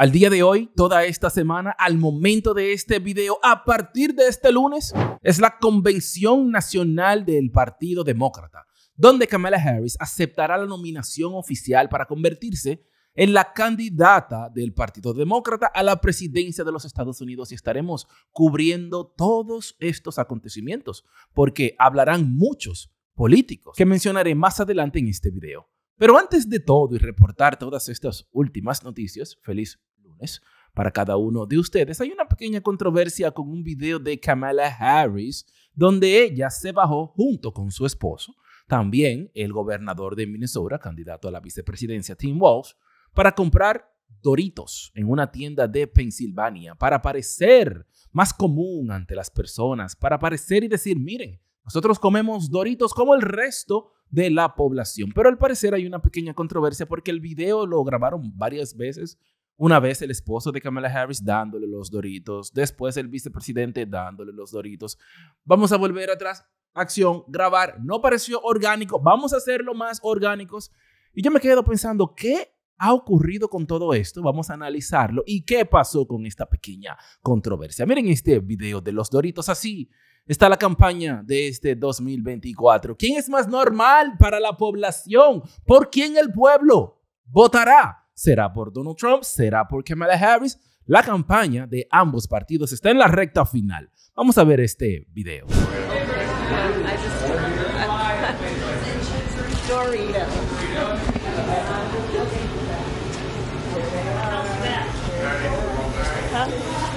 al día de hoy, toda esta semana, al momento de este video, a partir de este lunes, es la Convención Nacional del Partido Demócrata, donde Kamala Harris aceptará la nominación oficial para convertirse en la candidata del Partido Demócrata a la presidencia de los Estados Unidos y estaremos cubriendo todos estos acontecimientos, porque hablarán muchos políticos que mencionaré más adelante en este video. Pero antes de todo y reportar todas estas últimas noticias, feliz para cada uno de ustedes. Hay una pequeña controversia con un video de Kamala Harris, donde ella se bajó junto con su esposo, también el gobernador de Minnesota, candidato a la vicepresidencia Tim Walsh, para comprar Doritos en una tienda de Pensilvania, para parecer más común ante las personas, para parecer y decir, miren, nosotros comemos Doritos como el resto de la población. Pero al parecer hay una pequeña controversia porque el video lo grabaron varias veces una vez el esposo de Kamala Harris dándole los doritos, después el vicepresidente dándole los doritos. Vamos a volver atrás, acción, grabar. No pareció orgánico, vamos a hacerlo más orgánicos. Y yo me quedo pensando, ¿qué ha ocurrido con todo esto? Vamos a analizarlo. ¿Y qué pasó con esta pequeña controversia? Miren este video de los doritos así. Está la campaña de este 2024. ¿Quién es más normal para la población? ¿Por quién el pueblo votará? ¿Será por Donald Trump? ¿Será por Kamala Harris? La campaña de ambos partidos está en la recta final. Vamos a ver este video.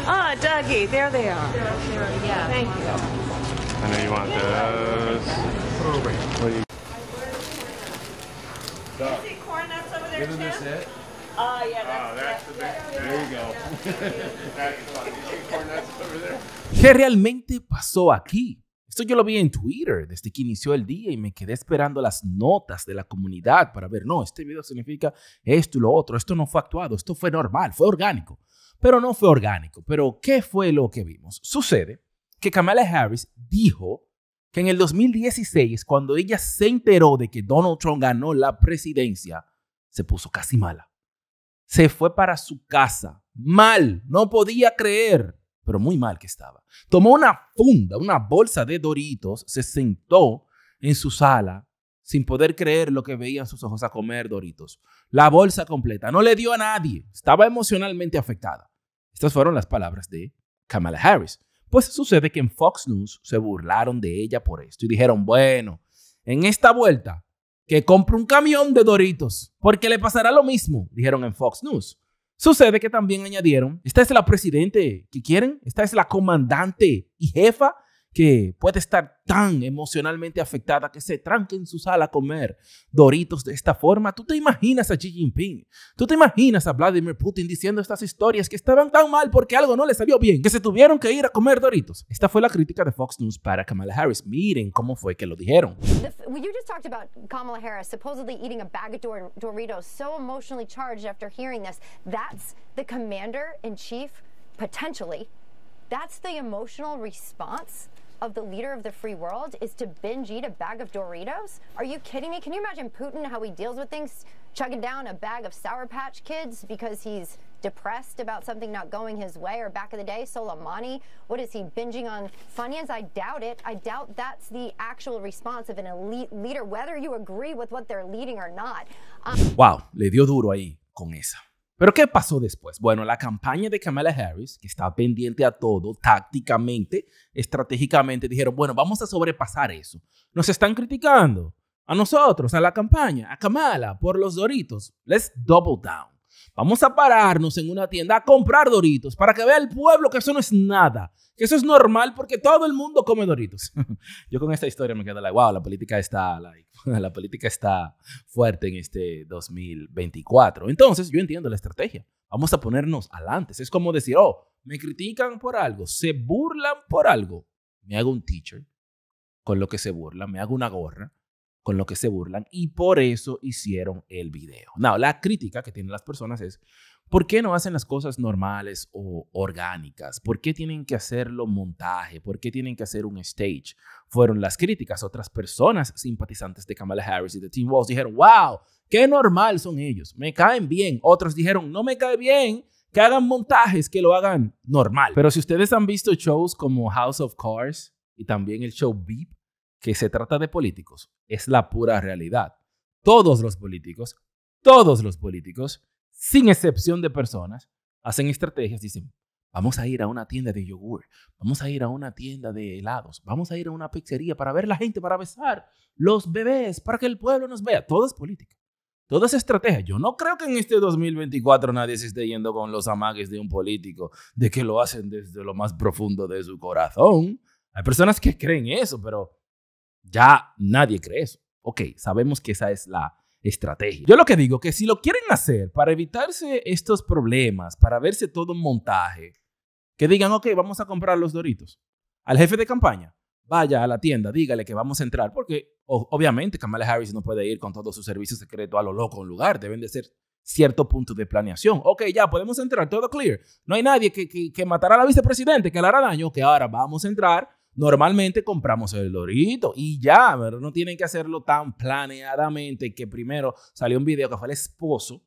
Ah, Dougie, there they are. Yeah, thank you. I know you want those. wait. What do you... Is it corn nuts over there, this it. Oh, ¿Qué realmente pasó aquí? Esto yo lo vi en Twitter desde que inició el día y me quedé esperando las notas de la comunidad para ver, no, este video significa esto y lo otro, esto no fue actuado, esto fue normal, fue orgánico. Pero no fue orgánico. Pero ¿qué fue lo que vimos? Sucede que Kamala Harris dijo que en el 2016, cuando ella se enteró de que Donald Trump ganó la presidencia, se puso casi mala se fue para su casa. Mal, no podía creer, pero muy mal que estaba. Tomó una funda, una bolsa de doritos, se sentó en su sala sin poder creer lo que veían sus ojos a comer doritos. La bolsa completa, no le dio a nadie, estaba emocionalmente afectada. Estas fueron las palabras de Kamala Harris. Pues sucede que en Fox News se burlaron de ella por esto y dijeron, bueno, en esta vuelta que compre un camión de Doritos, porque le pasará lo mismo, dijeron en Fox News. Sucede que también añadieron, esta es la presidente que quieren, esta es la comandante y jefa que puede estar tan emocionalmente afectada que se tranque en su sala a comer doritos de esta forma. Tú te imaginas a Xi Jinping, tú te imaginas a Vladimir Putin diciendo estas historias que estaban tan mal porque algo no le salió bien, que se tuvieron que ir a comer doritos. Esta fue la crítica de Fox News para Kamala Harris. Miren cómo fue que lo dijeron. You just talked about Kamala Harris supposedly eating a bag of Dor Doritos, so emotionally charged after hearing this. That's the commander in chief potentially. That's the emotional response of the leader of the free world is to binge eat a bag of Doritos? Are you kidding me? Can you imagine Putin, how he deals with things? Chugging down a bag of Sour Patch Kids because he's depressed about something not going his way, or back in the day, Soleimani, what is he binging on Funyuns? I doubt it. I doubt that's the actual response of an elite leader, whether you agree with what they're leading or not. Um wow, le dio duro ahí con esa. Pero ¿qué pasó después? Bueno, la campaña de Kamala Harris, que está pendiente a todo, tácticamente, estratégicamente, dijeron, bueno, vamos a sobrepasar eso. Nos están criticando a nosotros, a la campaña, a Kamala, por los doritos. Let's double down. Vamos a pararnos en una tienda a comprar Doritos para que vea el pueblo que eso no es nada, que eso es normal porque todo el mundo come Doritos. Yo con esta historia me quedo like, wow, la política está, la política está fuerte en este 2024. Entonces, yo entiendo la estrategia. Vamos a ponernos adelante. Es como decir, oh, me critican por algo, se burlan por algo. Me hago un teacher con lo que se burla, me hago una gorra con lo que se burlan y por eso hicieron el video. Now, la crítica que tienen las personas es, ¿por qué no hacen las cosas normales o orgánicas? ¿Por qué tienen que hacerlo montaje? ¿Por qué tienen que hacer un stage? Fueron las críticas. Otras personas simpatizantes de Kamala Harris y de Tim Walls dijeron, wow, qué normal son ellos, me caen bien. Otros dijeron, no me cae bien, que hagan montajes, que lo hagan normal. Pero si ustedes han visto shows como House of Cards y también el show Beep, que se trata de políticos, es la pura realidad. Todos los políticos, todos los políticos, sin excepción de personas, hacen estrategias, dicen, vamos a ir a una tienda de yogur, vamos a ir a una tienda de helados, vamos a ir a una pizzería para ver la gente, para besar los bebés, para que el pueblo nos vea. Todo es política. todo es estrategia. Yo no creo que en este 2024 nadie se esté yendo con los amagues de un político, de que lo hacen desde lo más profundo de su corazón. Hay personas que creen eso, pero ya nadie cree eso. Ok, sabemos que esa es la estrategia. Yo lo que digo que si lo quieren hacer para evitarse estos problemas, para verse todo un montaje, que digan, ok, vamos a comprar los doritos. Al jefe de campaña, vaya a la tienda, dígale que vamos a entrar, porque obviamente Kamala Harris no puede ir con todos sus servicios secretos a lo loco en un lugar, deben de ser cierto punto de planeación. Ok, ya podemos entrar, todo clear. No hay nadie que, que, matará a la vicepresidente, que le hará daño, que ahora vamos a entrar Normalmente compramos el Dorito y ya, pero no tienen que hacerlo tan planeadamente que primero salió un video que fue el esposo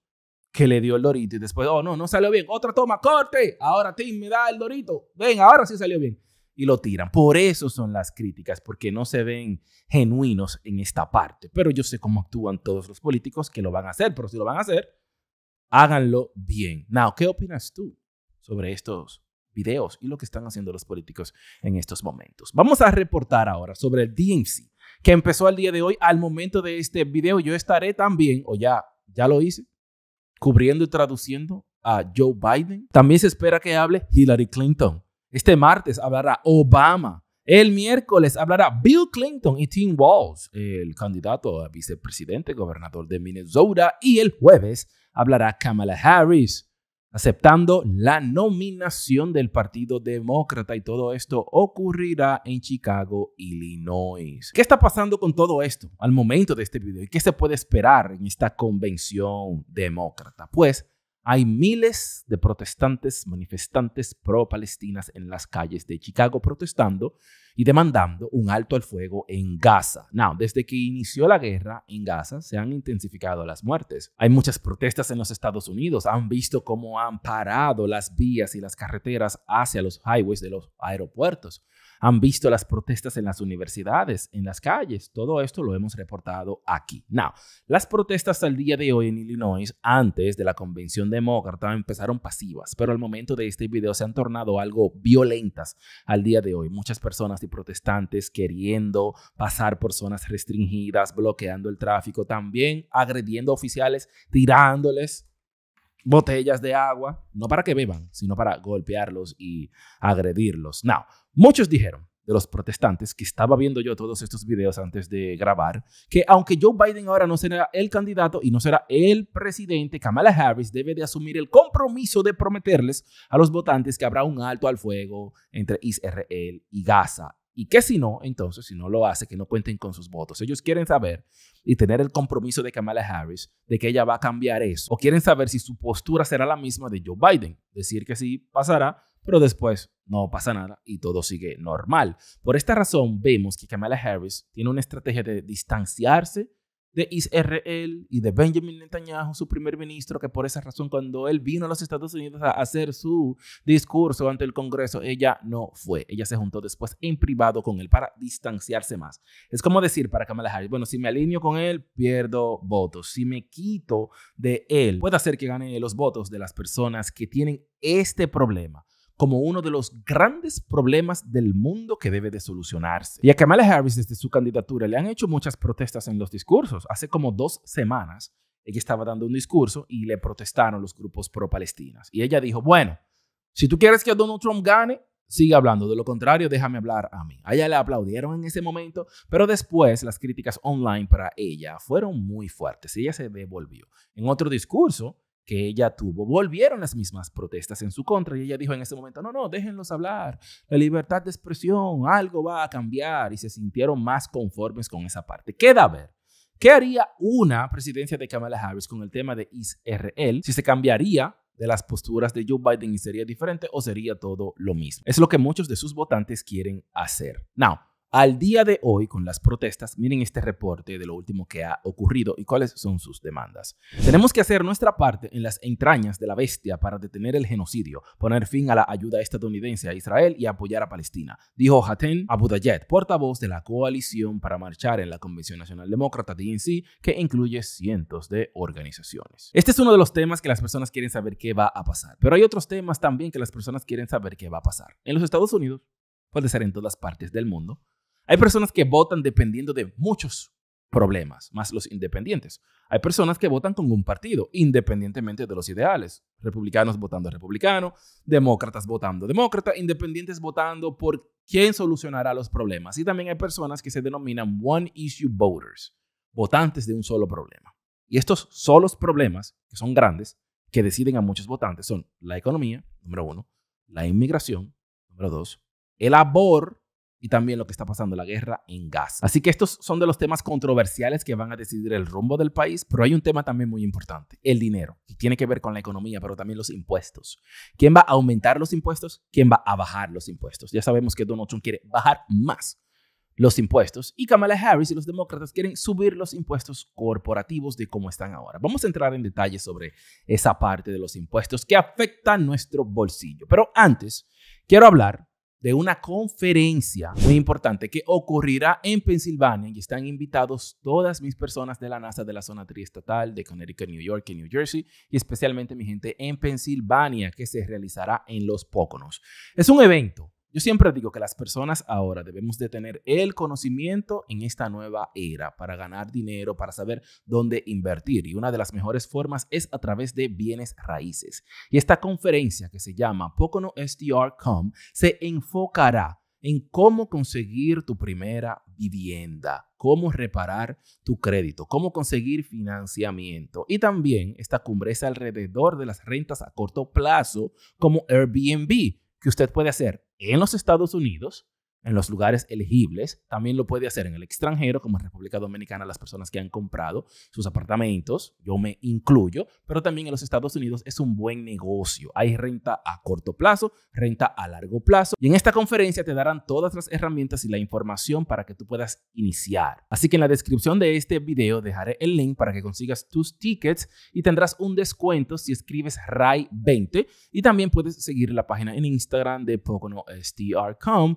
que le dio el Dorito y después, oh no, no salió bien, otra toma, corte, ahora Tim me da el Dorito, ven, ahora sí salió bien. Y lo tiran. Por eso son las críticas, porque no se ven genuinos en esta parte. Pero yo sé cómo actúan todos los políticos que lo van a hacer, pero si lo van a hacer, háganlo bien. Now, ¿qué opinas tú sobre estos videos y lo que están haciendo los políticos en estos momentos. Vamos a reportar ahora sobre el DNC, que empezó el día de hoy. Al momento de este video yo estaré también, o ya, ya lo hice, cubriendo y traduciendo a Joe Biden. También se espera que hable Hillary Clinton. Este martes hablará Obama. El miércoles hablará Bill Clinton y Tim walls el candidato a vicepresidente, gobernador de Minnesota. Y el jueves hablará Kamala Harris, aceptando la nominación del Partido Demócrata y todo esto ocurrirá en Chicago, Illinois. ¿Qué está pasando con todo esto al momento de este video y qué se puede esperar en esta convención demócrata? Pues hay miles de protestantes, manifestantes pro-palestinas en las calles de Chicago protestando y demandando un alto al fuego en Gaza. Now, desde que inició la guerra en Gaza se han intensificado las muertes. Hay muchas protestas en los Estados Unidos. Han visto cómo han parado las vías y las carreteras hacia los highways de los aeropuertos. Han visto las protestas en las universidades, en las calles. Todo esto lo hemos reportado aquí. Now, las protestas al día de hoy en Illinois, antes de la convención demócrata, empezaron pasivas, pero al momento de este video se han tornado algo violentas al día de hoy. Muchas personas protestantes queriendo pasar por zonas restringidas, bloqueando el tráfico, también agrediendo oficiales, tirándoles botellas de agua, no para que beban, sino para golpearlos y agredirlos. Now, muchos dijeron, de los protestantes, que estaba viendo yo todos estos videos antes de grabar, que aunque Joe Biden ahora no será el candidato y no será el presidente, Kamala Harris debe de asumir el compromiso de prometerles a los votantes que habrá un alto al fuego entre Israel y Gaza. Y que si no, entonces, si no lo hace, que no cuenten con sus votos. Ellos quieren saber y tener el compromiso de Kamala Harris de que ella va a cambiar eso. O quieren saber si su postura será la misma de Joe Biden. Decir que sí pasará, pero después no pasa nada y todo sigue normal. Por esta razón vemos que Kamala Harris tiene una estrategia de distanciarse de Israel y de Benjamin Netanyahu, su primer ministro, que por esa razón cuando él vino a los Estados Unidos a hacer su discurso ante el Congreso, ella no fue. Ella se juntó después en privado con él para distanciarse más. Es como decir para Kamala Harris, bueno, si me alineo con él, pierdo votos. Si me quito de él, puede hacer que gane los votos de las personas que tienen este problema como uno de los grandes problemas del mundo que debe de solucionarse. Y a Kamala Harris desde su candidatura le han hecho muchas protestas en los discursos. Hace como dos semanas ella estaba dando un discurso y le protestaron los grupos pro-palestinas. Y ella dijo, bueno, si tú quieres que Donald Trump gane, sigue hablando. De lo contrario, déjame hablar a mí. A ella le aplaudieron en ese momento, pero después las críticas online para ella fueron muy fuertes. Ella se devolvió. En otro discurso, que ella tuvo. Volvieron las mismas protestas en su contra y ella dijo en ese momento, no, no, déjenlos hablar, la libertad de expresión, algo va a cambiar y se sintieron más conformes con esa parte. Queda a ver. ¿Qué haría una presidencia de Kamala Harris con el tema de Israel si se cambiaría de las posturas de Joe Biden y sería diferente o sería todo lo mismo? Es lo que muchos de sus votantes quieren hacer. Now, al día de hoy, con las protestas, miren este reporte de lo último que ha ocurrido y cuáles son sus demandas. Tenemos que hacer nuestra parte en las entrañas de la bestia para detener el genocidio, poner fin a la ayuda estadounidense a Israel y apoyar a Palestina, dijo Hatem Abudayet, portavoz de la coalición para marchar en la Convención Nacional Demócrata DNC, que incluye cientos de organizaciones. Este es uno de los temas que las personas quieren saber qué va a pasar, pero hay otros temas también que las personas quieren saber qué va a pasar. En los Estados Unidos, puede ser en todas partes del mundo, hay personas que votan dependiendo de muchos problemas, más los independientes. Hay personas que votan con un partido, independientemente de los ideales. Republicanos votando republicano, demócratas votando demócrata, independientes votando por quién solucionará los problemas. Y también hay personas que se denominan one issue voters, votantes de un solo problema. Y estos solos problemas, que son grandes, que deciden a muchos votantes son la economía, número uno, la inmigración, número dos, el aborto, y también lo que está pasando, la guerra en Gaza. Así que estos son de los temas controversiales que van a decidir el rumbo del país, pero hay un tema también muy importante, el dinero, que tiene que ver con la economía, pero también los impuestos. ¿Quién va a aumentar los impuestos? ¿Quién va a bajar los impuestos? Ya sabemos que Donald Trump quiere bajar más los impuestos y Kamala Harris y los demócratas quieren subir los impuestos corporativos de cómo están ahora. Vamos a entrar en detalle sobre esa parte de los impuestos que afecta nuestro bolsillo, pero antes quiero hablar de una conferencia muy importante que ocurrirá en Pensilvania y están invitados todas mis personas de la NASA de la zona triestatal de Connecticut, New York y New Jersey y especialmente mi gente en Pensilvania que se realizará en Los Poconos. Es un evento yo siempre digo que las personas ahora debemos de tener el conocimiento en esta nueva era para ganar dinero, para saber dónde invertir. Y una de las mejores formas es a través de bienes raíces. Y esta conferencia que se llama Pocono SDR.com se enfocará en cómo conseguir tu primera vivienda, cómo reparar tu crédito, cómo conseguir financiamiento. Y también esta cumbre es alrededor de las rentas a corto plazo como Airbnb, que usted puede hacer en los Estados Unidos en los lugares elegibles. También lo puede hacer en el extranjero, como en República Dominicana, las personas que han comprado sus apartamentos, yo me incluyo, pero también en los Estados Unidos es un buen negocio. Hay renta a corto plazo, renta a largo plazo. Y en esta conferencia te darán todas las herramientas y la información para que tú puedas iniciar. Así que en la descripción de este video dejaré el link para que consigas tus tickets y tendrás un descuento si escribes RAI20 y también puedes seguir la página en Instagram de Pocono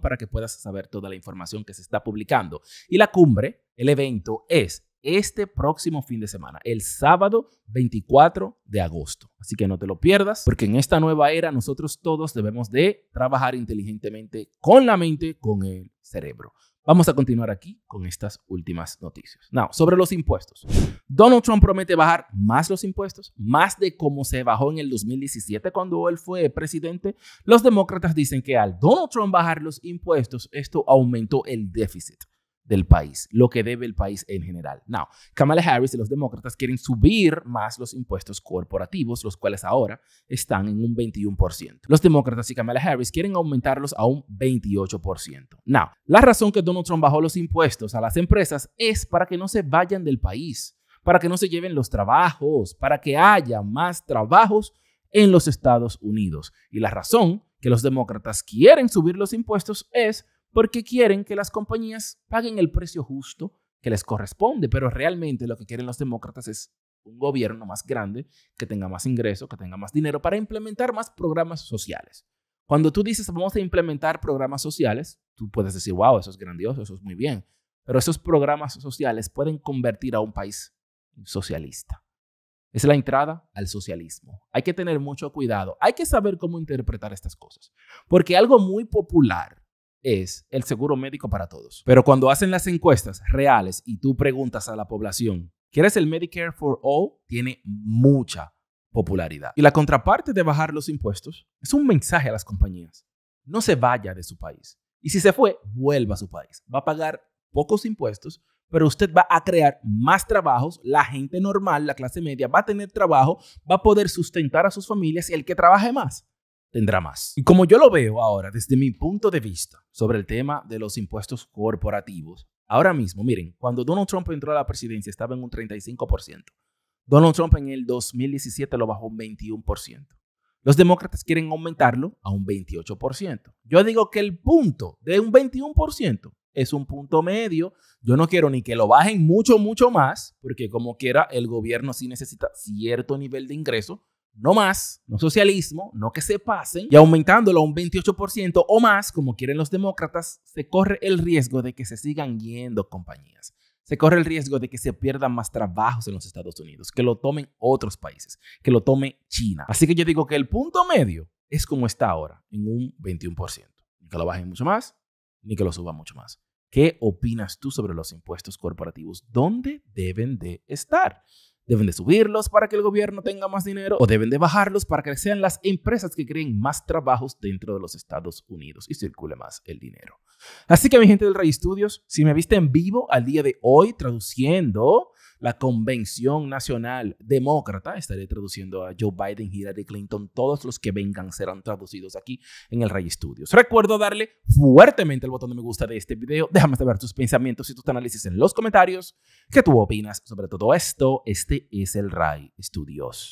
para que puedas saber toda la información que se está publicando. Y la cumbre, el evento, es este próximo fin de semana, el sábado 24 de agosto. Así que no te lo pierdas, porque en esta nueva era nosotros todos debemos de trabajar inteligentemente con la mente, con el cerebro. Vamos a continuar aquí con estas últimas noticias. Now, sobre los impuestos. Donald Trump promete bajar más los impuestos, más de como se bajó en el 2017 cuando él fue presidente. Los demócratas dicen que al Donald Trump bajar los impuestos, esto aumentó el déficit del país, lo que debe el país en general. Now, Kamala Harris y los demócratas quieren subir más los impuestos corporativos, los cuales ahora están en un 21%. Los demócratas y Kamala Harris quieren aumentarlos a un 28%. Now, la razón que Donald Trump bajó los impuestos a las empresas es para que no se vayan del país, para que no se lleven los trabajos, para que haya más trabajos en los Estados Unidos. Y la razón que los demócratas quieren subir los impuestos es porque quieren que las compañías paguen el precio justo que les corresponde, pero realmente lo que quieren los demócratas es un gobierno más grande, que tenga más ingreso, que tenga más dinero para implementar más programas sociales. Cuando tú dices vamos a implementar programas sociales, tú puedes decir, wow, eso es grandioso, eso es muy bien, pero esos programas sociales pueden convertir a un país socialista. Es la entrada al socialismo. Hay que tener mucho cuidado. Hay que saber cómo interpretar estas cosas. Porque algo muy popular es el seguro médico para todos. Pero cuando hacen las encuestas reales y tú preguntas a la población, ¿quieres el Medicare for All? Tiene mucha popularidad. Y la contraparte de bajar los impuestos es un mensaje a las compañías. No se vaya de su país. Y si se fue, vuelva a su país. Va a pagar pocos impuestos, pero usted va a crear más trabajos, la gente normal, la clase media va a tener trabajo, va a poder sustentar a sus familias y el que trabaje más tendrá más. Y como yo lo veo ahora desde mi punto de vista sobre el tema de los impuestos corporativos, ahora mismo, miren, cuando Donald Trump entró a la presidencia estaba en un 35%. Donald Trump en el 2017 lo bajó un 21%. Los demócratas quieren aumentarlo a un 28%. Yo digo que el punto de un 21% es un punto medio. Yo no quiero ni que lo bajen mucho, mucho más, porque como quiera, el gobierno sí necesita cierto nivel de ingreso no más, no socialismo, no que se pasen, y aumentándolo a un 28% o más, como quieren los demócratas, se corre el riesgo de que se sigan yendo compañías. Se corre el riesgo de que se pierdan más trabajos en los Estados Unidos, que lo tomen otros países, que lo tome China. Así que yo digo que el punto medio es como está ahora, en un 21%. Ni que lo bajen mucho más, ni que lo suban mucho más. ¿Qué opinas tú sobre los impuestos corporativos? ¿Dónde deben de estar? ¿Deben de subirlos para que el gobierno tenga más dinero o deben de bajarlos para que sean las empresas que creen más trabajos dentro de los Estados Unidos y circule más el dinero? Así que mi gente del Rey Studios, si me viste en vivo al día de hoy traduciendo la Convención Nacional Demócrata, estaré traduciendo a Joe Biden, Hillary Clinton, todos los que vengan serán traducidos aquí en el Ray Studios. Recuerdo darle fuertemente el botón de me gusta de este video, déjame saber tus pensamientos y tus análisis en los comentarios, qué tú opinas sobre todo esto, este es el Ray Studios.